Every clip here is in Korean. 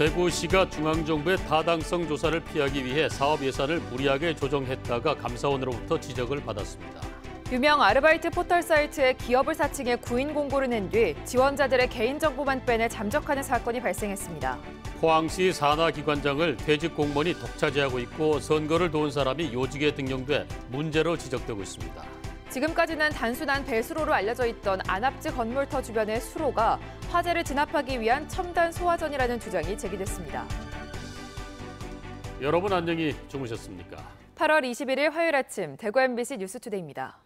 대구시가 중앙정부의 타당성 조사를 피하기 위해 사업 예산을 무리하게 조정했다가 감사원으로부터 지적을 받았습니다. 유명 아르바이트 포털 사이트에 기업을 사칭해 구인 공고를 낸 뒤 지원자들의 개인정보만 빼내 잠적하는 사건이 발생했습니다. 포항시 산하기관장을 퇴직 공무원이 독차지하고 있고 선거를 도운 사람이 요직에 등용돼 문제로 지적되고 있습니다. 지금까지는 단순한 배수로로 알려져 있던 안압지 건물터 주변의 수로가 화재를 진압하기 위한 첨단 소화전이라는 주장이 제기됐습니다. 여러분 안녕히 주무셨습니까? 8월 21일 화요일 아침 대구 MBC 뉴스투데이입니다.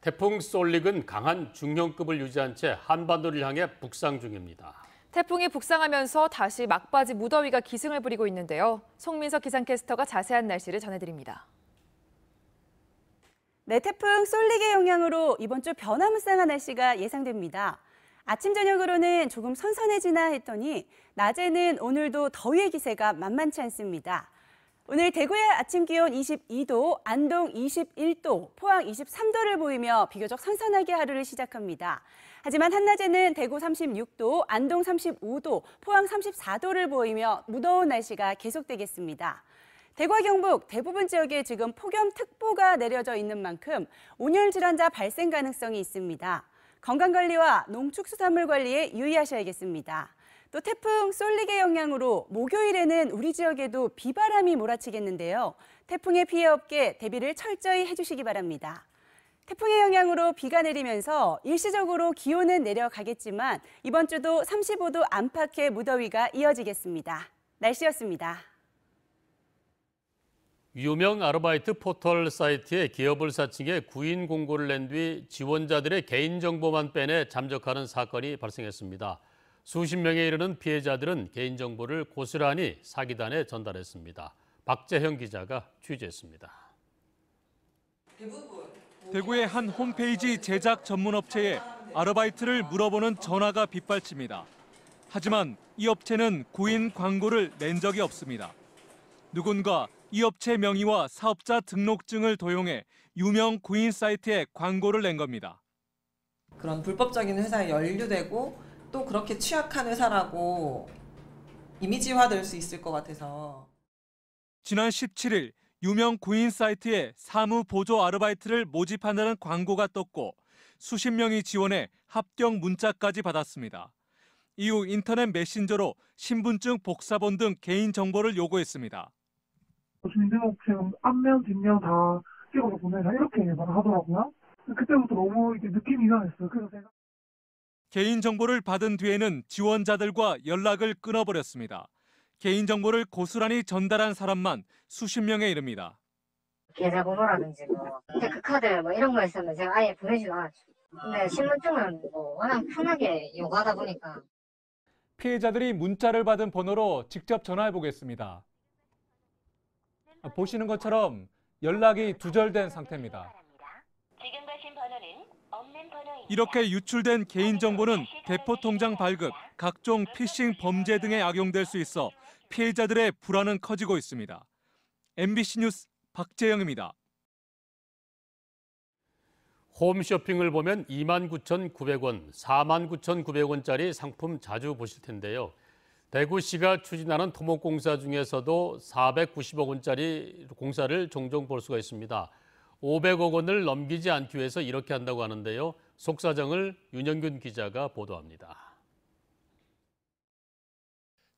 태풍 솔릭은 강한 중형급을 유지한 채 한반도를 향해 북상 중입니다. 태풍이 북상하면서 다시 막바지 무더위가 기승을 부리고 있는데요. 송민석 기상캐스터가 자세한 날씨를 전해드립니다. 네, 태풍 쏠릭의 영향으로 이번 주 변화무쌍한 날씨가 예상됩니다. 아침 저녁으로는 조금 선선해지나 했더니 낮에는 오늘도 더위의 기세가 만만치 않습니다. 오늘 대구의 아침 기온 22도, 안동 21도, 포항 23도를 보이며 비교적 선선하게 하루를 시작합니다. 하지만 한낮에는 대구 36도, 안동 35도, 포항 34도를 보이며 무더운 날씨가 계속되겠습니다. 대구 경북 대부분 지역에 지금 폭염특보가 내려져 있는 만큼 온열 질환자 발생 가능성이 있습니다. 건강관리와 농축수산물 관리에 유의하셔야겠습니다. 또 태풍 쏠리의 영향으로 목요일에는 우리 지역에도 비바람이 몰아치겠는데요. 태풍의 피해 없게 대비를 철저히 해주시기 바랍니다. 태풍의 영향으로 비가 내리면서 일시적으로 기온은 내려가겠지만 이번 주도 35도 안팎의 무더위가 이어지겠습니다. 날씨였습니다. 유명 아르바이트 포털 사이트에 기업을 사칭해 구인 공고를 낸 뒤 지원자들의 개인정보만 빼내 잠적하는 사건이 발생했습니다. 수십 명에 이르는 피해자들은 개인정보를 고스란히 사기단에 전달했습니다. 박재형 기자가 취재했습니다. 대구의 한 홈페이지 제작 전문업체에 아르바이트를 물어보는 전화가 빗발칩니다. 하지만 이 업체는 구인 광고를 낸 적이 없습니다. 누군가 이 업체 명의와 사업자 등록증을 도용해 유명 구인 사이트에 광고를 낸 겁니다. 그런 불법적인 회사에 연루되고 또 그렇게 취약한 회사라고 이미지화될 수 있을 것 같아서. 지난 17일 유명 구인 사이트에 사무 보조 아르바이트를 모집한다는 광고가 떴고 수십 명이 지원해 합격 문자까지 받았습니다. 이후 인터넷 메신저로 신분증 복사본 등 개인 정보를 요구했습니다. 무슨 인생학생 그 앞면 뒷면 다 찍어서 보내라 이렇게 말을 하더라고요. 그때부터 너무 이제 느낌이 이상했어요. 그래서 제가 개인정보를 받은 뒤에는 지원자들과 연락을 끊어버렸습니다. 개인정보를 고스란히 전달한 사람만 수십 명에 이릅니다. 계좌번호라든지 뭐 체크카드 뭐 이런 거 있으면 제가 아예 보내지도 않았죠. 근데 신분증은 뭐 워낙 편하게 요구하다 보니까 피해자들이 문자를 받은 번호로 직접 전화해 보겠습니다. 보시는 것처럼 연락이 두절된 상태입니다. 이렇게 유출된 개인정보는 대포통장 발급, 각종 피싱 범죄 등에 네. 악용될 수 있어 피해자들의 불안은 커지고 있습니다. MBC 뉴스 박재영입니다. 홈쇼핑을 보면 29,900원, 49,900원짜리 상품 자주 보실 텐데요. 대구시가 추진하는 토목공사 중에서도 490억 원짜리 공사를 종종 볼 수가 있습니다. 500억 원을 넘기지 않기 위해서 이렇게 한다고 하는데요. 속 사정을 윤영균 기자가 보도합니다.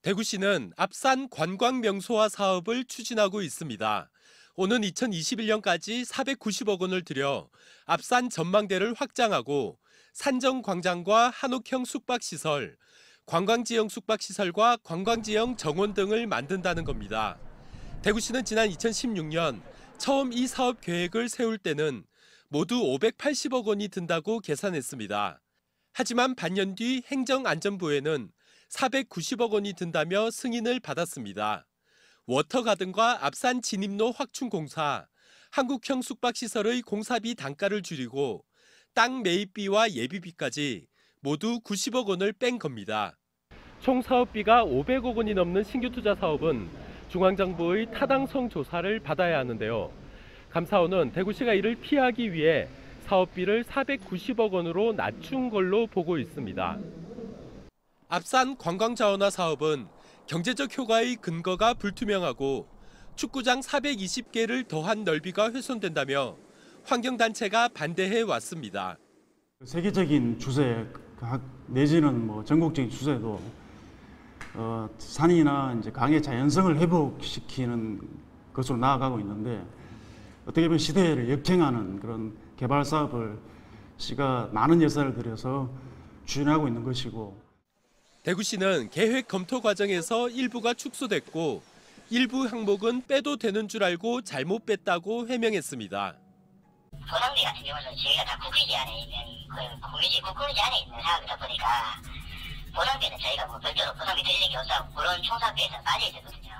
대구시는 앞산 관광 명소화 사업을 추진하고 있습니다. 오는 2021년까지 490억 원을 들여 앞산 전망대를 확장하고 산정 광장과 한옥형 숙박시설, 관광지형 숙박시설과 관광지형 정원 등을 만든다는 겁니다. 대구시는 지난 2016년 처음 이 사업 계획을 세울 때는 모두 580억 원이 든다고 계산했습니다. 하지만 반년 뒤 행정안전부에는 490억 원이 든다며 승인을 받았습니다. 워터가든과 앞산 진입로 확충 공사, 한국형 숙박시설의 공사비 단가를 줄이고 땅 매입비와 예비비까지 모두 90억 원을 뺀 겁니다. 총 사업비가 500억 원이 넘는 신규 투자 사업은 중앙정부의 타당성 조사를 받아야 하는데요. 감사원은 대구시가 이를 피하기 위해 사업비를 490억 원으로 낮춘 걸로 보고 있습니다. 앞산 관광자원화 사업은 경제적 효과의 근거가 불투명하고 축구장 420개를 더한 넓이가 훼손된다며 환경단체가 반대해 왔습니다. 세계적인 주제에 각 그 내지는 뭐 전국적인 추세도 어, 산이나 이제 강의 자연성을 회복시키는 것으로 나아가고 있는데 어떻게 보면 시대를 역행하는 그런 개발 사업을 시가 많은 예산을 들여서 추진하고 있는 것이고 대구시는 계획 검토 과정에서 일부가 축소됐고 일부 항목은 빼도 되는 줄 알고 잘못 뺐다고 해명했습니다. 보성리 같은 경우는 저희가 다 국회지 안에 있는 국민지 국군지 안에 있는 사업이다 보니까 보성비는 저희가 뭐 별도로 보성비 드릴 게 없다고 그런 총사업에서 빠져 있었거든요.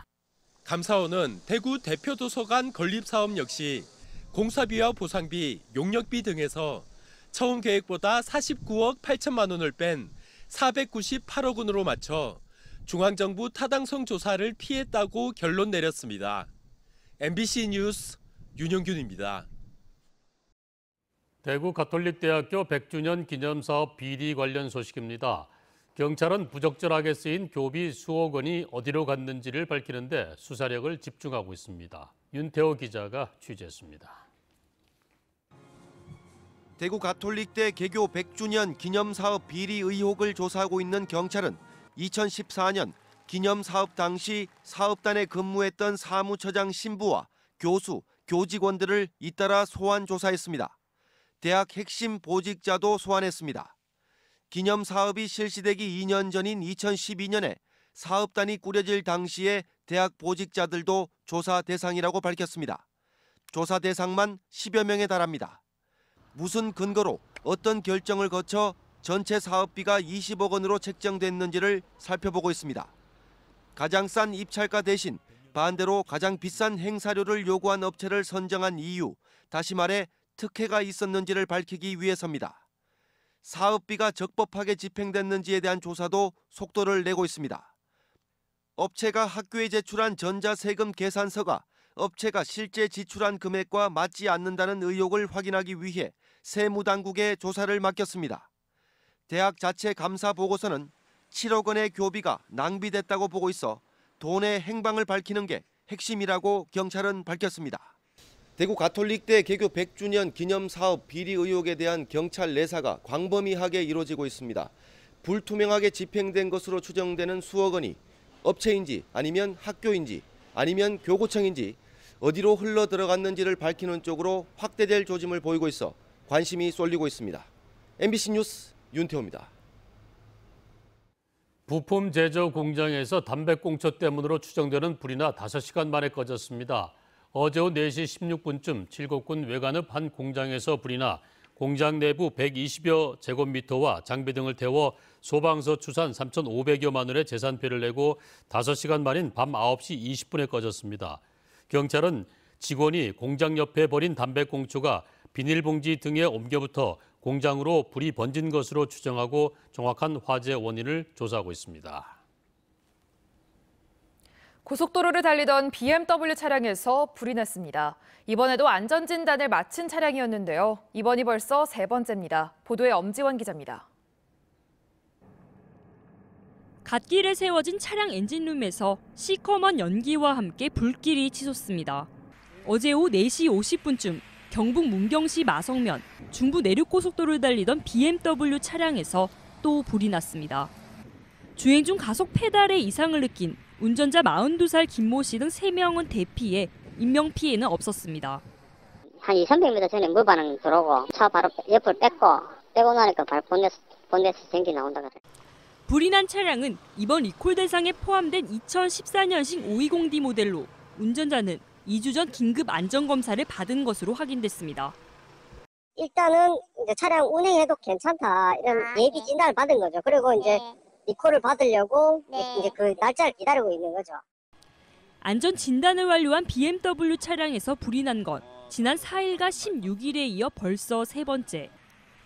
감사원은 대구 대표도서관 건립사업 역시 공사비와 보상비, 용역비 등에서 처음 계획보다 49억 8천만 원을 뺀 498억 원으로 맞춰 중앙정부 타당성 조사를 피했다고 결론 내렸습니다. MBC 뉴스 윤영균입니다. 대구 가톨릭대학교 100주년 기념사업 비리 관련 소식입니다. 경찰은 부적절하게 쓰인 교비 수억 원이 어디로 갔는지를 밝히는데 수사력을 집중하고 있습니다. 윤태호 기자가 취재했습니다. 대구 가톨릭대 개교 100주년 기념사업 비리 의혹을 조사하고 있는 경찰은 2014년 기념사업 당시 사업단에 근무했던 사무처장 신부와 교수, 교직원들을 잇따라 소환 조사했습니다. 대학 핵심 보직자도 소환했습니다. 기념 사업이 실시되기 2년 전인 2012년에 사업단이 꾸려질 당시에 대학 보직자들도 조사 대상이라고 밝혔습니다. 조사 대상만 10여 명에 달합니다. 무슨 근거로 어떤 결정을 거쳐 전체 사업비가 20억 원으로 책정됐는지를 살펴보고 있습니다. 가장 싼 입찰가 대신 반대로 가장 비싼 행사료를 요구한 업체를 선정한 이유, 다시 말해 특혜가 있었는지를 밝히기 위해서입니다. 사업비가 적법하게 집행됐는지에 대한 조사도 속도를 내고 있습니다. 업체가 학교에 제출한 전자세금 계산서가 업체가 실제 지출한 금액과 맞지 않는다는 의혹을 확인하기 위해 세무당국에 조사를 맡겼습니다. 대학 자체 감사 보고서는 7억 원의 교비가 낭비됐다고 보고 있어 돈의 행방을 밝히는 게 핵심이라고 경찰은 밝혔습니다. 대구 가톨릭대 개교 100주년 기념 사업 비리 의혹에 대한 경찰 내사가 광범위하게 이루어지고 있습니다. 불투명하게 집행된 것으로 추정되는 수억 원이 업체인지 아니면 학교인지 아니면 교구청인지 어디로 흘러 들어갔는지를 밝히는 쪽으로 확대될 조짐을 보이고 있어 관심이 쏠리고 있습니다. MBC 뉴스 윤태호입니다. 부품 제조 공장에서 담배꽁초 때문으로 추정되는 불이나 5시간 만에 꺼졌습니다. 어제 오후 4시 16분쯤 칠곡군 외관읍 한 공장에서 불이 나 공장 내부 120여 제곱미터와 장비 등을 태워 소방서 추산 3,500여만 원의 재산표를 내고 5시간 만인 밤 9시 20분에 꺼졌습니다. 경찰은 직원이 공장 옆에 버린 담배꽁초가 비닐봉지 등에 옮겨붙어 공장으로 불이 번진 것으로 추정하고 정확한 화재 원인을 조사하고 있습니다. 고속도로를 달리던 BMW 차량에서 불이 났습니다. 이번에도 안전진단을 마친 차량이었는데요. 이번이 벌써 세 번째입니다. 보도에 엄지원 기자입니다. 갓길에 세워진 차량 엔진룸에서 시커먼 연기와 함께 불길이 치솟습니다. 어제 오후 4시 50분쯤 경북 문경시 마성면 중부 내륙고속도로를 달리던 BMW 차량에서 또 불이 났습니다. 주행 중 가속 페달에 이상을 느낀 운전자 42살 김모 씨 등 3명은 대피해 인명피해는 없었습니다. 한 2, 300m 전에 물반응 들어오고 차 바로 옆을 뺐고 빼고 나니까 발 본넷, 본넷 전기 나온다 그래. 불이 난 차량은 이번 리콜 대상에 포함된 2014년식 520D 모델로 운전자는 2주 전 긴급 안전검사를 받은 것으로 확인됐습니다. 일단은 차량 운행해도 괜찮다 이런 아, 예비 진단을 받은 거죠. 그리고 이제 네. 리콜을 받으려고 네. 이제 그 날짜를 기다리고 있는 거죠. 안전 진단을 완료한 BMW 차량에서 불이 난건 지난 4일과 16일에 이어 벌써 세 번째.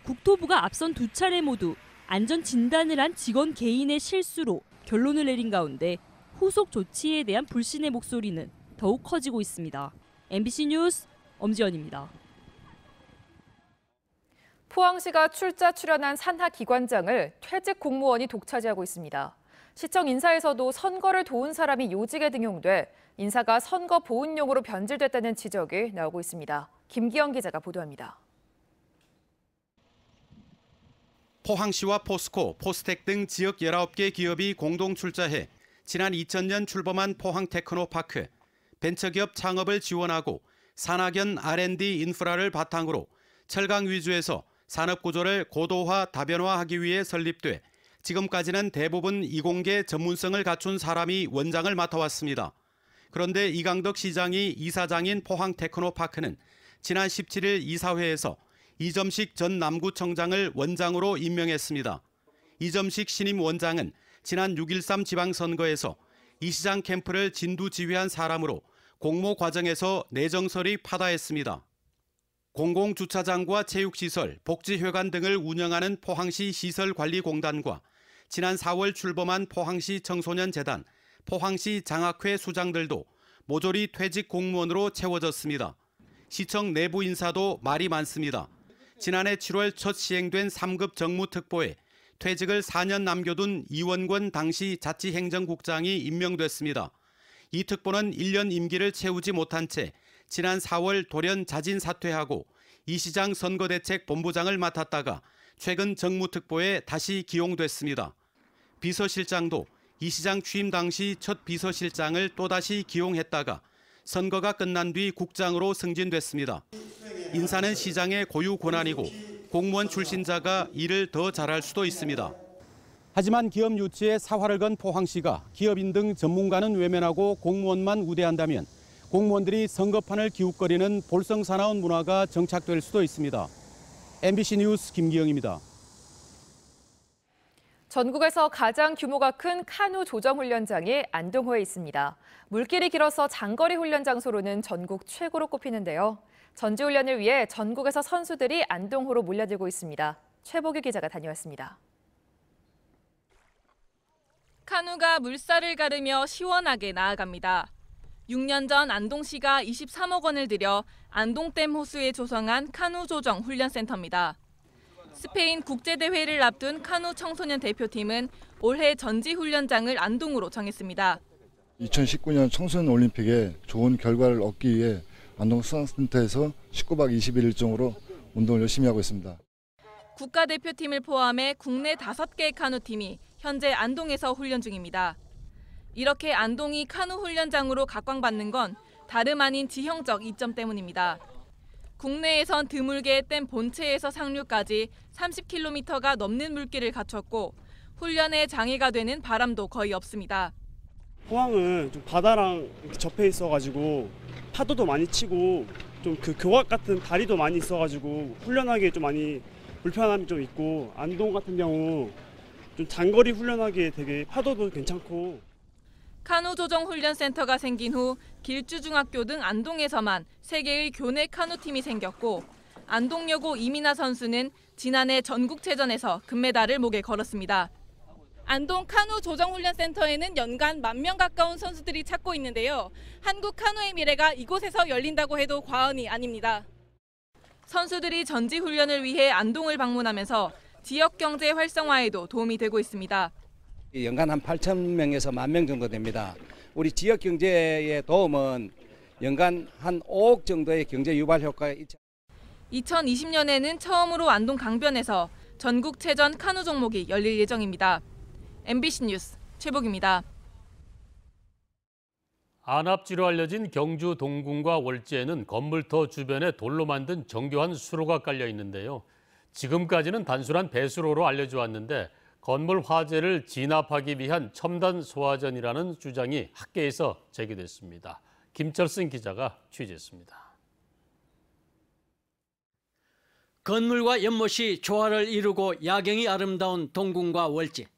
국토부가 앞선 두 차례 모두 안전 진단을 한 직원 개인의 실수로 결론을 내린 가운데 후속 조치에 대한 불신의 목소리는 더욱 커지고 있습니다. MBC 뉴스 엄지연입니다. 포항시가 출자 출연한 산하 기관장을 퇴직 공무원이 독차지하고 있습니다. 시청 인사에서도 선거를 도운 사람이 요직에 등용돼 인사가 선거 보훈용으로 변질됐다는 지적이 나오고 있습니다. 김기영 기자가 보도합니다. 포항시와 포스코, 포스텍 등 지역 19개 기업이 공동 출자해 지난 2000년 출범한 포항 테크노파크, 벤처기업 창업을 지원하고 산학연 R&D 인프라를 바탕으로 철강 위주에서 산업 구조를 고도화 다변화하기 위해 설립돼 지금까지는 대부분 이공계 전문성을 갖춘 사람이 원장을 맡아왔습니다. 그런데 이강덕 시장이 이사장인 포항 테크노파크는 지난 17일 이사회에서 이점식 전 남구청장을 원장으로 임명했습니다. 이점식 신임 원장은 지난 6.13 지방선거에서 이 시장 캠프를 진두 지휘한 사람으로 공모 과정에서 내정설이 파다했습니다. 공공주차장과 체육시설, 복지회관 등을 운영하는 포항시 시설관리공단과 지난 4월 출범한 포항시 청소년재단, 포항시 장학회 수장들도 모조리 퇴직 공무원으로 채워졌습니다. 시청 내부 인사도 말이 많습니다. 지난해 7월 첫 시행된 3급 정무특보에 퇴직을 4년 남겨둔 이원권 당시 자치행정국장이 임명됐습니다. 이 특보는 1년 임기를 채우지 못한 채 지난 4월 돌연 자진 사퇴하고 이 시장 선거대책본부장을 맡았다가 최근 정무특보에 다시 기용됐습니다. 비서실장도 이 시장 취임 당시 첫 비서실장을 또다시 기용했다가 선거가 끝난 뒤 국장으로 승진됐습니다. 인사는 시장의 고유 권한이고 공무원 출신자가 일을 더 잘할 수도 있습니다. 하지만 기업 유치에 사활을 건 포항시가 기업인 등 전문가는 외면하고 공무원만 우대한다면 공무원들이 선거판을 기웃거리는 볼성사나운 문화가 정착될 수도 있습니다. MBC 뉴스 김기영입니다. 전국에서 가장 규모가 큰 카누 조정 훈련장이 안동호에 있습니다. 물길이 길어서 장거리 훈련 장소로는 전국 최고로 꼽히는데요. 전지 훈련을 위해 전국에서 선수들이 안동호로 몰려들고 있습니다. 최복규 기자가 다녀왔습니다. 카누가 물살을 가르며 시원하게 나아갑니다. 6년 전 안동시가 23억 원을 들여 안동댐 호수에 조성한 카누 조정 훈련센터입니다. 스페인 국제대회를 앞둔 카누 청소년 대표팀은 올해 전지훈련장을 안동으로 정했습니다. 2019년 청소년 올림픽에 좋은 결과를 얻기 위해 안동 수상센터에서 19박 2 1일 일정으로 운동을 열심히 하고 있습니다. 국가대표팀을 포함해 국내 5개 카누팀이 현재 안동에서 훈련 중입니다. 이렇게 안동이 카누 훈련장으로 각광받는 건 다름 아닌 지형적 이점 때문입니다. 국내에선 드물게 댐 본체에서 상류까지 30km가 넘는 물길을 갖췄고 훈련에 장애가 되는 바람도 거의 없습니다. 포항은 좀 바다랑 접해 있어가지고 파도도 많이 치고 좀 그 교각 같은 다리도 많이 있어가지고 훈련하기에 좀 많이 불편함이 좀 있고 안동 같은 경우 좀 장거리 훈련하기에 되게 파도도 괜찮고 카누 조정 훈련센터가 생긴 후 길주중학교 등 안동에서만 세개의 교내 카누팀이 생겼고 안동여고 이민아 선수는 지난해 전국체전에서 금메달을 목에 걸었습니다. 안동 카누 조정훈련센터에는 연간 만 명 가까운 선수들이 찾고 있는데요. 한국 카누의 미래가 이곳에서 열린다고 해도 과언이 아닙니다. 선수들이 전지 훈련을 위해 안동을 방문하면서 지역 경제 활성화에도 도움이 되고 있습니다. 연간 한 8천 명에서 만명 정도 됩니다. 우리 지역 경제의 도움은 연간 한 5억 정도의 경제 유발 효과가 있죠. 2020년에는 처음으로 안동 강변에서 전국 체전 카누 종목이 열릴 예정입니다. MBC 뉴스 최복입니다. 안압지로 알려진 경주 동궁과 월지에는 건물터 주변에 돌로 만든 정교한 수로가 깔려 있는데요. 지금까지는 단순한 배수로로 알려져 왔는데 건물 화재를 진압하기 위한 첨단 소화전이라는 주장이 학계에서 제기됐습니다. 김철승 기자가 취재했습니다. 건물과 연못이 조화를 이루고 야경이 아름다운 동궁과 월지.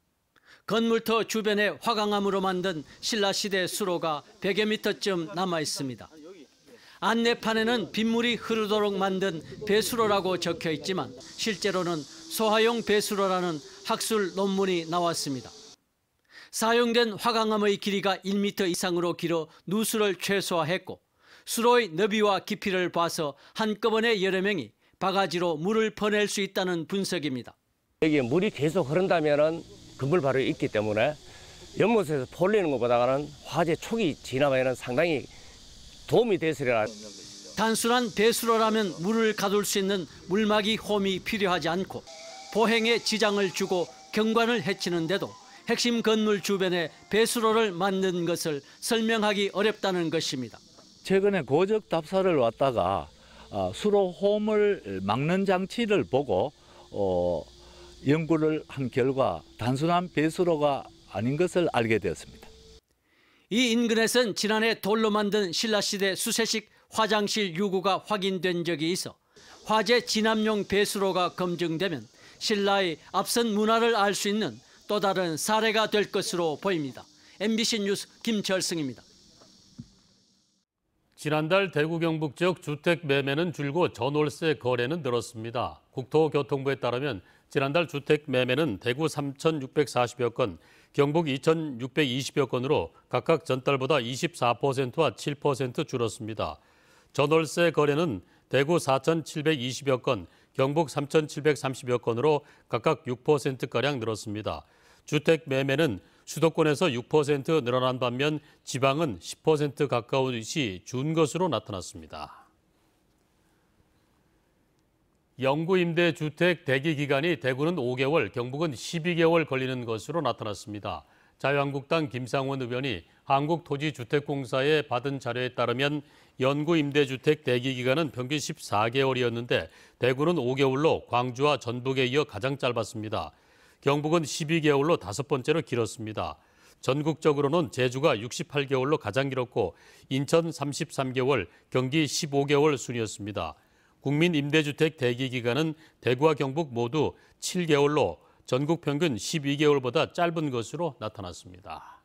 건물터 주변에 화강암으로 만든 신라시대 수로가 100여 미터쯤 남아 있습니다. 안내판에는 빗물이 흐르도록 만든 배수로라고 적혀 있지만 실제로는 소화용 배수로라는 학술 논문이 나왔습니다. 사용된 화강암의 길이가 1m 이상으로 길어 누수를 최소화했고 수로의 너비와 깊이를 봐서 한꺼번에 여러 명이 바가지로 물을 퍼낼 수 있다는 분석입니다. 여기 물이 계속 흐른다면 금물 바로 있기 때문에 연못에서 폴리는 것보다는 화재 초기 진압에 상당히 도움이 되으리라. 단순한 배수로라면 물을 가둘 수 있는 물막이 홈이 필요하지 않고 보행에 지장을 주고 경관을 해치는데도 핵심 건물 주변에 배수로를 만든 것을 설명하기 어렵다는 것입니다. 최근에 고적 답사를 왔다가 아, 수로 홈을 막는 장치를 보고 어, 연구를 한 결과 단순한 배수로가 아닌 것을 알게 되었습니다. 이 인근에선 지난해 돌로 만든 신라시대 수세식 화장실 유구가 확인된 적이 있어 화재 진압용 배수로가 검증되면 신라의 앞선 문화를 알 수 있는 또 다른 사례가 될 것으로 보입니다. MBC 뉴스 김철승입니다. 지난달 대구 경북 지역 주택 매매는 줄고 전월세 거래는 늘었습니다. 국토교통부에 따르면 지난달 주택 매매는 대구 3,640여 건, 경북 2,620여 건으로 각각 전달보다 24%와 7% 줄었습니다. 전월세 거래는 대구 4,720여 건, 경북 3,730여 건으로 각각 6%가량 늘었습니다. 주택 매매는 수도권에서 6% 늘어난 반면 지방은 10% 가까운시 준 것으로 나타났습니다. 영구 임대 주택 대기 기간이 대구는 5개월, 경북은 12개월 걸리는 것으로 나타났습니다. 자유한국당 김상원 의원이 한국토지주택공사에 받은 자료에 따르면 연구 임대주택 대기 기간은 평균 14개월이었는데 대구는 5개월로 광주와 전북에 이어 가장 짧았습니다. 경북은 12개월로 다섯 번째로 길었습니다. 전국적으로는 제주가 68개월로 가장 길었고 인천 33개월, 경기 15개월 순이었습니다. 국민 임대주택 대기 기간은 대구와 경북 모두 7개월로 전국 평균 12개월보다 짧은 것으로 나타났습니다.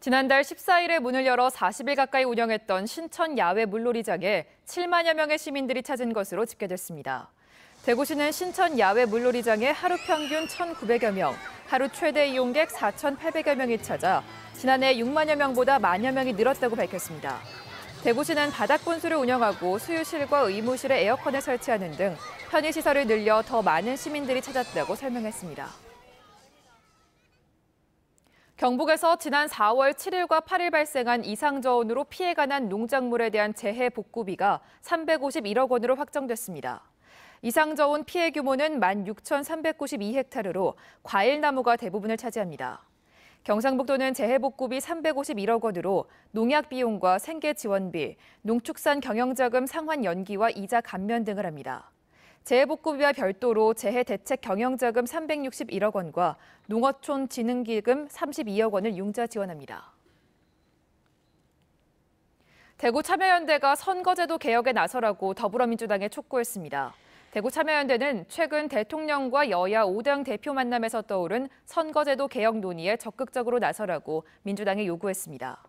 지난달 14일에 문을 열어 40일 가까이 운영했던 신천 야외 물놀이장에 7만여 명의 시민들이 찾은 것으로 집계됐습니다. 대구시는 신천 야외 물놀이장에 하루 평균 1,900여 명, 하루 최대 이용객 4,800여 명이 찾아 지난해 6만여 명보다 만여 명이 늘었다고 밝혔습니다. 대구시는 바닥 분수를 운영하고 수유실과 의무실에 에어컨을 설치하는 등 편의시설을 늘려 더 많은 시민들이 찾았다고 설명했습니다. 경북에서 지난 4월 7일과 8일 발생한 이상저온으로 피해가 난 농작물에 대한 재해 복구비가 351억 원으로 확정됐습니다. 이상저온 피해 규모는 16,392헥타르로 과일나무가 대부분을 차지합니다. 경상북도는 재해복구비 351억 원으로 농약 비용과 생계 지원비, 농축산 경영자금 상환 연기와 이자 감면 등을 합니다. 재해복구비와 별도로 재해대책 경영자금 361억 원과 농어촌 진흥기금 32억 원을 융자 지원합니다. 대구 참여연대가 선거제도 개혁에 나서라고 더불어민주당에 촉구했습니다. 대구 참여연대는 최근 대통령과 여야 5당 대표 만남에서 떠오른 선거제도 개혁 논의에 적극적으로 나서라고 민주당에 요구했습니다.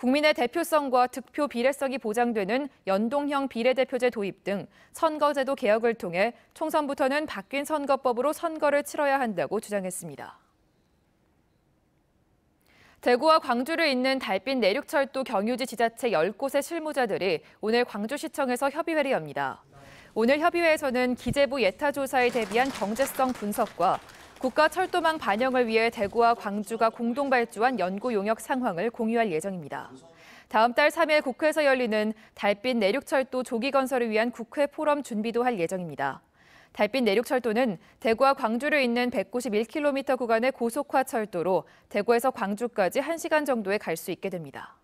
국민의 대표성과 득표 비례성이 보장되는 연동형 비례대표제 도입 등 선거제도 개혁을 통해 총선부터는 바뀐 선거법으로 선거를 치러야 한다고 주장했습니다. 대구와 광주를 잇는 달빛 내륙철도 경유지 지자체 10곳의 실무자들이 오늘 광주시청에서 협의회를 엽니다. 오늘 협의회에서는 기재부 예타조사에 대비한 경제성 분석과 국가 철도망 반영을 위해 대구와 광주가 공동 발주한 연구 용역 상황을 공유할 예정입니다. 다음 달 3일 국회에서 열리는 달빛 내륙철도 조기 건설을 위한 국회 포럼 준비도 할 예정입니다. 달빛 내륙철도는 대구와 광주를 잇는 191km 구간의 고속화 철도로 대구에서 광주까지 1시간 정도에 갈 수 있게 됩니다.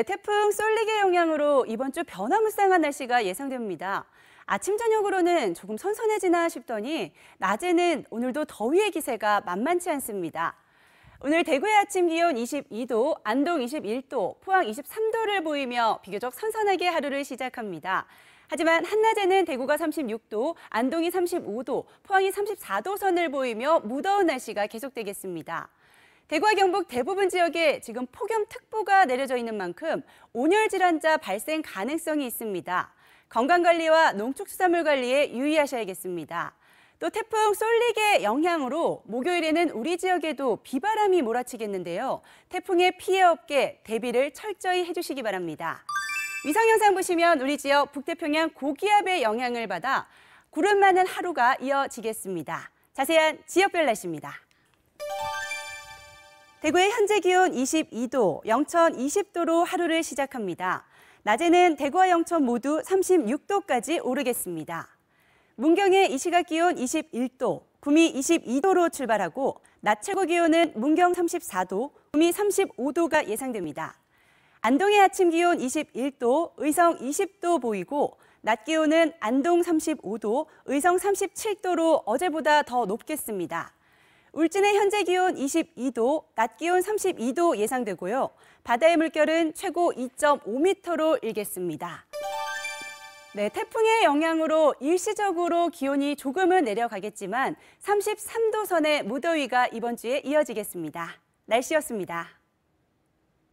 네, 태풍 쏠리게 영향으로 이번 주 변화무쌍한 날씨가 예상됩니다. 아침 저녁으로는 조금 선선해지나 싶더니 낮에는 오늘도 더위의 기세가 만만치 않습니다. 오늘 대구의 아침 기온 22도, 안동 21도, 포항 23도를 보이며 비교적 선선하게 하루를 시작합니다. 하지만 한낮에는 대구가 36도, 안동이 35도, 포항이 34도 선을 보이며 무더운 날씨가 계속되겠습니다. 대구와 경북 대부분 지역에 지금 폭염특보가 내려져 있는 만큼 온열 질환자 발생 가능성이 있습니다. 건강관리와 농축수산물 관리에 유의하셔야겠습니다. 또 태풍 쏠릭의 영향으로 목요일에는 우리 지역에도 비바람이 몰아치겠는데요. 태풍의 피해 없게 대비를 철저히 해주시기 바랍니다. 위성 영상 보시면 우리 지역 북태평양 고기압의 영향을 받아 구름 많은 하루가 이어지겠습니다. 자세한 지역별 날씨입니다. 대구의 현재 기온 22도, 영천 20도로 하루를 시작합니다. 낮에는 대구와 영천 모두 36도까지 오르겠습니다. 문경의 이 시각 기온 21도, 구미 22도로 출발하고 낮 최고 기온은 문경 34도, 구미 35도가 예상됩니다. 안동의 아침 기온 21도, 의성 20도 보이고 낮 기온은 안동 35도, 의성 37도로 어제보다 더 높겠습니다. 울진의 현재 기온 22도, 낮 기온 32도 예상되고요. 바다의 물결은 최고 2.5m로 일겠습니다. 네, 태풍의 영향으로 일시적으로 기온이 조금은 내려가겠지만 33도 선의 무더위가 이번 주에 이어지겠습니다. 날씨였습니다.